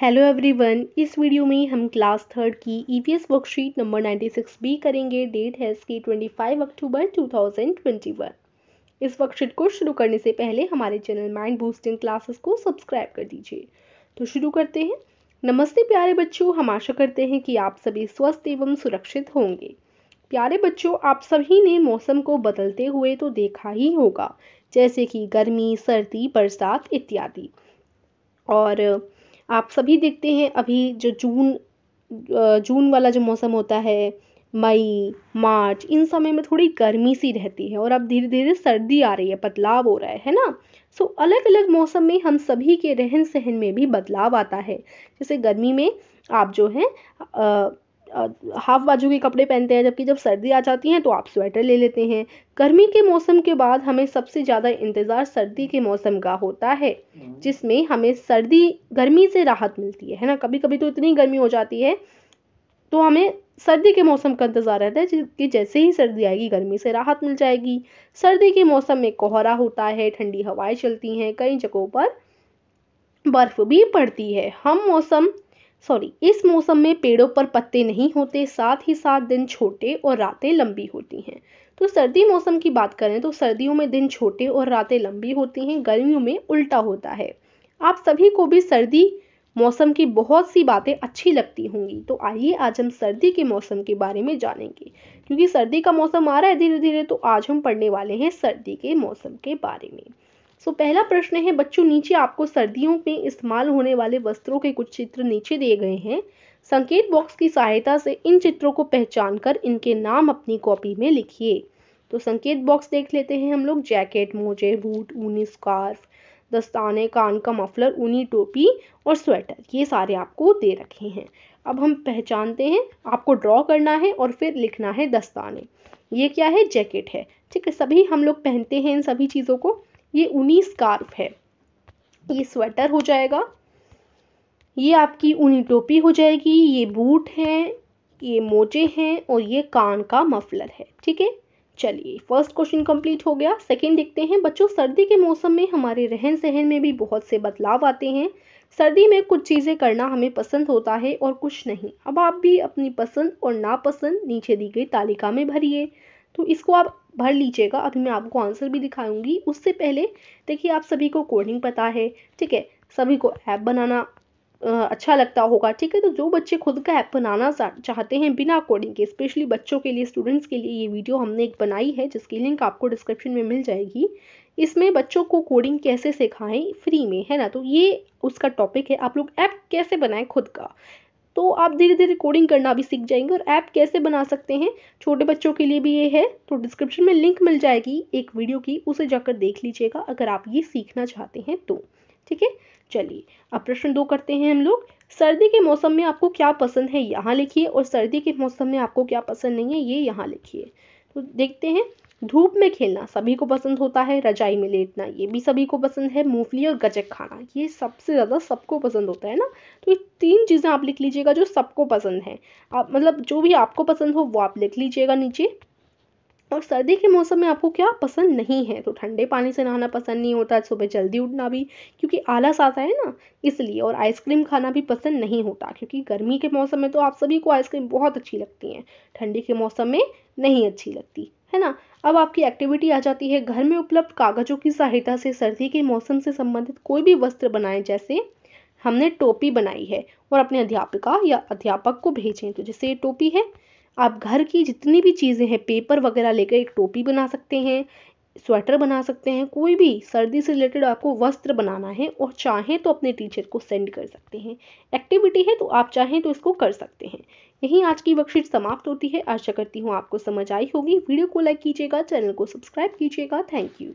Hello everyone इस video में हम क्लास थर्ड की ईवीएस वर्कशीट नंबर 96 बी करेंगे डेट है इसकी 25 अक्टूबर 2021 इस वर्कशीट को शुरू करने से पहले हमारे चैनल माइंड बूस्टिंग क्लासेस को सब्सक्राइब कर दीजिए तो शुरू करते हैं नमस्ते प्यारे बच्चों हम आशा करते हैं कि आप सभी स्वस्थ एवं सुरक्षित होंगे प्यारे बच्चों आप सभी ने मौसम को बदलते हुए तो देखा ही होगा जैसे कि गर्मी सर्दी बरसात इत्यादि और आप सभी देखते हैं अभी जो जून जून वाला जो मौसम होता है मई मार्च इन समय में थोड़ी गर्मी सी रहती है और अब धीरे धीरे सर्दी आ रही है बदलाव हो रहा है है ना सो so, अलग अलग मौसम में हम सभी के रहन सहन में भी बदलाव आता है जैसे गर्मी में आप जो है हाफ बाजू के कपड़े पहनते हैं जबकि जब सर्दी आ जाती है तो आप स्वेटर ले लेते हैं गर्मी के मौसम के बाद हमें सबसे ज़्यादा इंतज़ार सर्दी के मौसम का होता है हम्म। जिसमें हमें सर्दी गर्मी से राहत मिलती है है ना कभी कभी तो इतनी गर्मी हो जाती है तो हमें सर्दी के मौसम का इंतज़ार रहता है कि जैसे ही सर्दी आएगी गर्मी से राहत मिल जाएगी सर्दी के मौसम में कोहरा होता है ठंडी हवाएं चलती हैं कई जगहों पर बर्फ़ भी पड़ती है हम मौसम सॉरी इस मौसम में पेड़ों पर पत्ते नहीं होते साथ ही साथ दिन छोटे और रातें लंबी होती हैं तो सर्दी मौसम की बात करें तो सर्दियों में दिन छोटे और रातें लंबी होती हैं गर्मियों में उल्टा होता है आप सभी को भी सर्दी मौसम की बहुत सी बातें अच्छी लगती होंगी तो आइए आज हम सर्दी के मौसम के बारे में जानेंगे क्योंकि सर्दी का मौसम आ रहा है धीरे धीरे तो आज हम पढ़ने वाले हैं सर्दी के मौसम के बारे में सो so, पहला प्रश्न है बच्चों नीचे आपको सर्दियों में इस्तेमाल होने वाले वस्त्रों के कुछ चित्र नीचे दिए गए हैं संकेत बॉक्स की सहायता से इन चित्रों को पहचान कर इनके नाम अपनी कॉपी में लिखिए तो संकेत बॉक्स देख लेते हैं हम लोग जैकेट मोजे बूट ऊनी स्कार्फ दस्ताने कान का मफलर ऊनी टोपी और स्वेटर ये सारे आपको दे रखे हैं अब हम पहचानते हैं आपको ड्रॉ करना है और फिर लिखना है दस्ताने ये क्या है जैकेट है ठीक है सभी हम लोग पहनते हैं इन सभी चीज़ों को ये ऊनी स्कार्फ है ये स्वेटर हो जाएगा ये आपकी ऊनी टोपी हो जाएगी ये बूट है ये मोजे हैं और ये कान का मफलर है ठीक है चलिए फर्स्ट क्वेश्चन कंप्लीट हो गया सेकंड देखते हैं बच्चों सर्दी के मौसम में हमारे रहन सहन में भी बहुत से बदलाव आते हैं सर्दी में कुछ चीज़ें करना हमें पसंद होता है और कुछ नहीं अब आप भी अपनी पसंद और नापसंद नीचे दी गई तालिका में भरिए तो इसको आप भर लीजिएगा अभी मैं आपको आंसर भी दिखाऊंगी उससे पहले देखिए आप सभी को कोडिंग पता है ठीक है सभी को ऐप बनाना अच्छा लगता होगा ठीक है तो जो बच्चे खुद का ऐप बनाना चाहते हैं बिना कोडिंग के स्पेशली बच्चों के लिए स्टूडेंट्स के लिए ये वीडियो हमने एक बनाई है जिसकी लिंक आपको डिस्क्रिप्शन में मिल जाएगी इसमें बच्चों को कोडिंग कैसे सिखाएं फ्री में है ना तो ये उसका टॉपिक है आप लोग ऐप कैसे बनाएं खुद का तो आप धीरे धीरे कोडिंग करना भी सीख जाएंगे और ऐप कैसे बना सकते हैं छोटे बच्चों के लिए भी ये है तो डिस्क्रिप्शन में लिंक मिल जाएगी एक वीडियो की उसे जाकर देख लीजिएगा अगर आप ये सीखना चाहते हैं तो ठीक है चलिए अब प्रश्न दो करते हैं हम लोग सर्दी के मौसम में आपको क्या पसंद है यहाँ लिखिए और सर्दी के मौसम में आपको क्या पसंद नहीं है ये यहाँ लिखिए तो देखते हैं धूप में खेलना सभी को पसंद होता है रजाई में लेटना ये भी सभी को पसंद है मूंगफली और गजक खाना ये सबसे ज़्यादा सबको पसंद होता है ना तो ये तीन चीज़ें आप लिख लीजिएगा जो सबको पसंद है आप मतलब जो भी आपको पसंद हो वो आप लिख लीजिएगा नीचे और सर्दी के मौसम में आपको क्या पसंद नहीं है तो ठंडे पानी से नहाना पसंद नहीं होता सुबह जल्दी उठना भी क्योंकि आलस आता है ना इसलिए और आइसक्रीम खाना भी पसंद नहीं होता क्योंकि गर्मी के मौसम में तो आप सभी को आइसक्रीम बहुत अच्छी लगती है ठंडी के मौसम में नहीं अच्छी लगती है ना अब आपकी एक्टिविटी आ जाती है घर में उपलब्ध कागजों की सहायता से सर्दी के मौसम से संबंधित कोई भी वस्त्र बनाएं जैसे हमने टोपी बनाई है और अपने अध्यापिका या अध्यापक को भेजें तो जैसे ये टोपी है आप घर की जितनी भी चीज़ें हैं पेपर वगैरह लेकर एक टोपी बना सकते हैं स्वेटर बना सकते हैं कोई भी सर्दी से रिलेटेड आपको वस्त्र बनाना है और चाहें तो अपने टीचर को सेंड कर सकते हैं एक्टिविटी है तो आप चाहें तो इसको कर सकते हैं यहीं आज की वर्कशीट समाप्त होती है आशा करती हूँ आपको समझ आई होगी वीडियो को लाइक कीजिएगा चैनल को सब्सक्राइब कीजिएगा थैंक यू